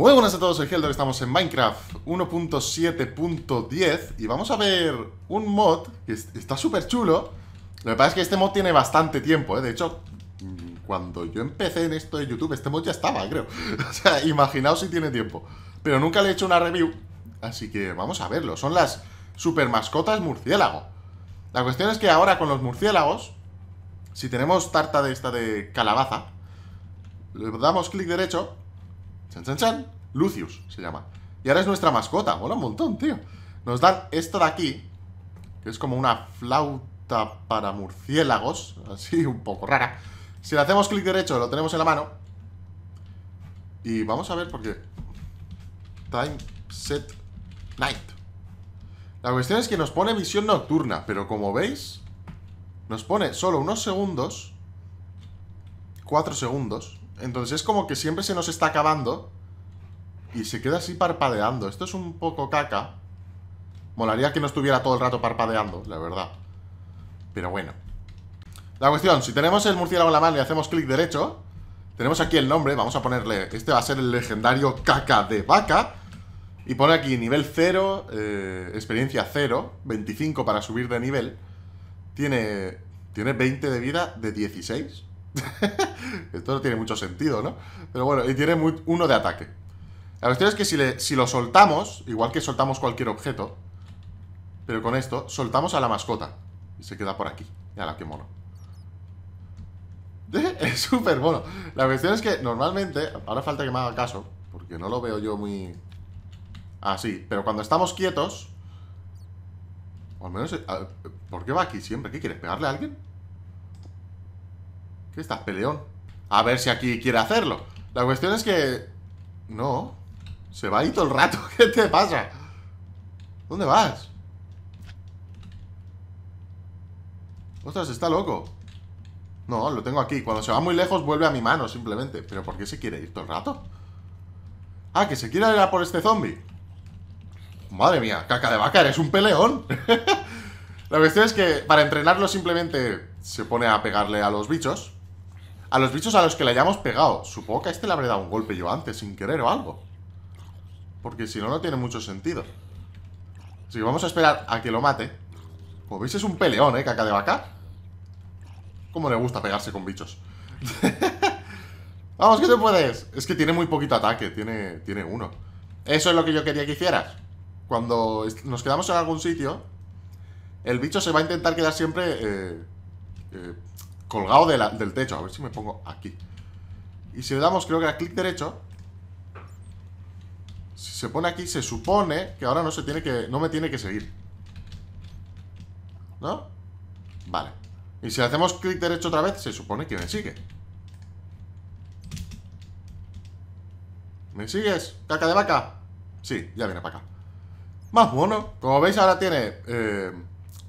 Muy buenas a todos, soy Helder, estamos en Minecraft 1.7.10 y vamos a ver un mod que está súper chulo. Lo que pasa es que este mod tiene bastante tiempo, ¿eh? de hecho, mm, cuando yo empecé en esto de YouTube, este mod ya estaba, creo. O sea, imaginaos si tiene tiempo. Pero nunca le he hecho una review, así que vamos a verlo. Son las super mascotas murciélago. La cuestión es que ahora con los murciélagos, si tenemos tarta de esta de calabaza, le damos clic derecho Lucius se llama. Y ahora es nuestra mascota. hola un montón, tío. Nos dan esto de aquí, que es como una flauta para murciélagos. Así, un poco rara. Si le hacemos clic derecho, lo tenemos en la mano. Y vamos a ver por qué. Time set night. La cuestión es que nos pone visión nocturna, pero como veis, nos pone solo unos segundos. Cuatro segundos. Entonces es como que siempre se nos está acabando y se queda así parpadeando. Esto es un poco caca. Molaría que no estuviera todo el rato parpadeando, la verdad. Pero bueno. La cuestión, si tenemos el murciélago en la mano y hacemos clic derecho, tenemos aquí el nombre, vamos a ponerle... Este va a ser el legendario caca de vaca. Y pone aquí nivel 0, eh, experiencia 0, 25 para subir de nivel. Tiene, tiene 20 de vida de 16. Esto no tiene mucho sentido, ¿no? Pero bueno, y tiene uno de ataque. La cuestión es que si, lo soltamos, igual que soltamos cualquier objeto, pero con esto, soltamos a la mascota. Y se queda por aquí. Ya la que mono. es súper mono. La cuestión es que normalmente, ahora falta que me haga caso, porque no lo veo yo muy... Así, ah, pero cuando estamos quietos... al menos... Eh, ¿Por qué va aquí siempre? ¿Qué quieres? ¿Pegarle a alguien? ¿Qué estás, peleón? A ver si aquí quiere hacerlo. La cuestión es que... No. Se va ahí todo el rato. ¿Qué te pasa? ¿Dónde vas? Ostras, está loco. No, lo tengo aquí. Cuando se va muy lejos vuelve a mi mano, simplemente. ¿Pero por qué se quiere ir todo el rato? Ah, que se quiere ir a por este zombie. Madre mía, caca de vaca, eres un peleón. La cuestión es que para entrenarlo simplemente se pone a pegarle a los bichos. A los bichos a los que le hayamos pegado. Supongo que a este le habré dado un golpe yo antes, sin querer o algo. Porque si no, no tiene mucho sentido. Así que vamos a esperar a que lo mate. Como veis, es un peleón, ¿eh? Caca de vaca. Cómo le gusta pegarse con bichos. Vamos, que te puedes. Es que tiene muy poquito ataque, tiene, tiene uno. Eso es lo que yo quería que hicieras. Cuando nos quedamos en algún sitio, el bicho se va a intentar quedar siempre... eh, eh colgado del techo. A ver si me pongo aquí. Y si le damos, creo que a clic derecho, si se pone aquí, se supone que ahora no se tiene que. No me tiene que seguir. ¿No? Vale. Y si hacemos clic derecho otra vez, se supone que me sigue. ¿Me sigues? ¿Caca de vaca? Sí, ya viene para acá. Más bueno, Como veis, ahora tiene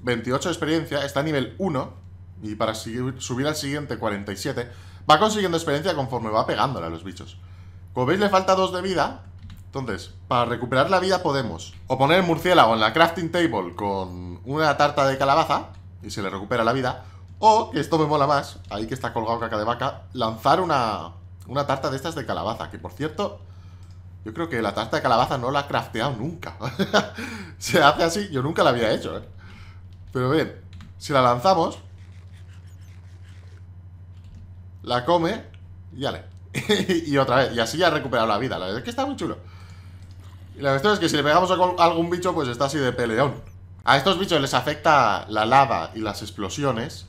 28 eh, de experiencia. Está a nivel 1 y para subir al siguiente 47, va consiguiendo experiencia conforme va pegándola a los bichos. Como veis le falta dos de vida, entonces, para recuperar la vida podemos o poner murciélago en la crafting table con una tarta de calabaza y se le recupera la vida, o, que esto me mola más, ahí que está colgado caca de vaca, lanzar una, una tarta de estas de calabaza, que por cierto... Yo creo que la tarta de calabaza no la he crafteado nunca. se hace así, yo nunca la había hecho, ¿eh? Pero bien, si la lanzamos, la come y dale. y otra vez, y así ya ha recuperado la vida. La verdad es que está muy chulo. Y la cuestión es que si le pegamos a algún bicho, pues está así de peleón. A estos bichos les afecta la lava y las explosiones.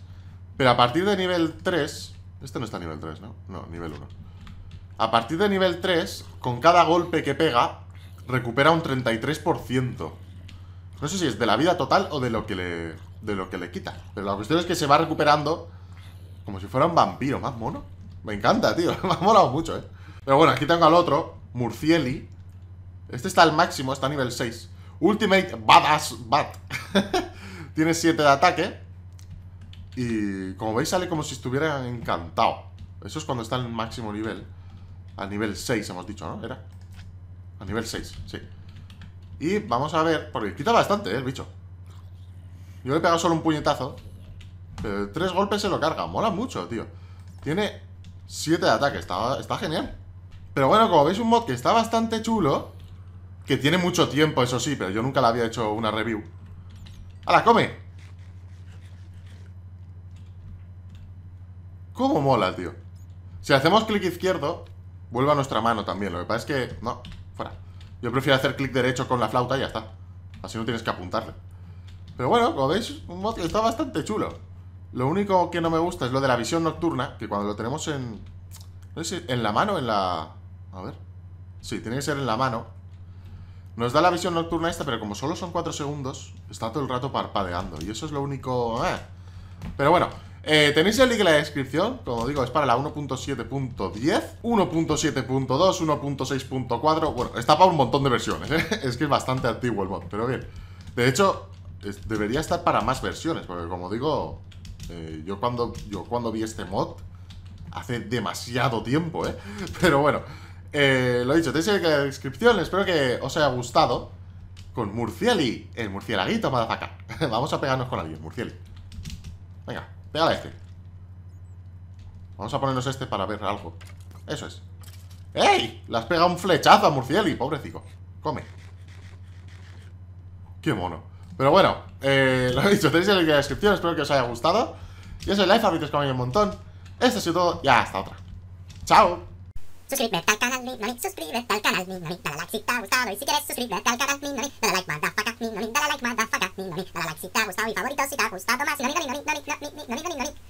Pero a partir de nivel 3... Este no está a nivel 3, ¿no? No, nivel 1. A partir de nivel 3, con cada golpe que pega, recupera un 33%. No sé si es de la vida total o de lo que le, de lo que le quita. Pero la cuestión es que se va recuperando como si fuera un vampiro, más mono. Me encanta, tío. Me ha molado mucho, ¿eh? Pero bueno, aquí tengo al otro, Murcieli. Este está al máximo, está a nivel 6. Ultimate Badass Bat. Tiene 7 de ataque. Y como veis, sale como si estuviera encantado. Eso es cuando está en el máximo nivel. Al nivel 6, hemos dicho, ¿no? Era. A nivel 6, sí. Y vamos a ver, porque quita bastante, ¿eh, el bicho. Yo le he pegado solo un puñetazo eh, tres golpes se lo carga. Mola mucho, tío. Tiene siete de ataque. Está, está genial. Pero bueno, como veis, un mod que está bastante chulo. Que tiene mucho tiempo, eso sí, pero yo nunca le había hecho una review. ¡Hala, come! ¿Cómo mola, tío? Si hacemos clic izquierdo, vuelve a nuestra mano también. Lo que pasa es que... No, fuera. Yo prefiero hacer clic derecho con la flauta y ya está. Así no tienes que apuntarle. Pero bueno, como veis, un mod que está bastante chulo. Lo único que no me gusta es lo de la visión nocturna, que cuando lo tenemos en... No sé, en la mano, en la... A ver. Sí, tiene que ser en la mano. Nos da la visión nocturna esta, pero como solo son 4 segundos, está todo el rato parpadeando. Y eso es lo único... Eh. Pero bueno, eh, tenéis el link en la descripción. Como digo, es para la 1.7.10, 1.7.2, 1.6.4... Bueno, está para un montón de versiones, ¿eh? Es que es bastante antiguo el mod, pero bien. De hecho, debería estar para más versiones, porque como digo, eh, yo, cuando, yo cuando vi este mod, hace demasiado tiempo, ¿eh? Pero bueno, eh, Lo he dicho, tenéis en la descripción, espero que os haya gustado. Con Murcieli, el murcielaguito, madafaka. Vamos a pegarnos con alguien, Murcieli. Venga, pega a este. Vamos a ponernos este para ver algo. Eso es. ¡Ey! Le has pegado un flechazo a Murcieli, pobrecito. Come. ¡Qué mono! Pero bueno, eh, lo he dicho, tenéis el link en la descripción, espero que os haya gustado. Yo soy Life, arbitros como un montón. Esto ha sido todo y hasta otra. ¡Chao! Suscríbete al canal mi suscríbete al canal mi noni, dale like si te ha gustado y si quieres suscríbete al canal mi noni, dale like madafaca mi noni, dale like madafaca mi noni, dale like si te ha gustado y favorito si te ha gustado más noni noni noni noni noni noni noni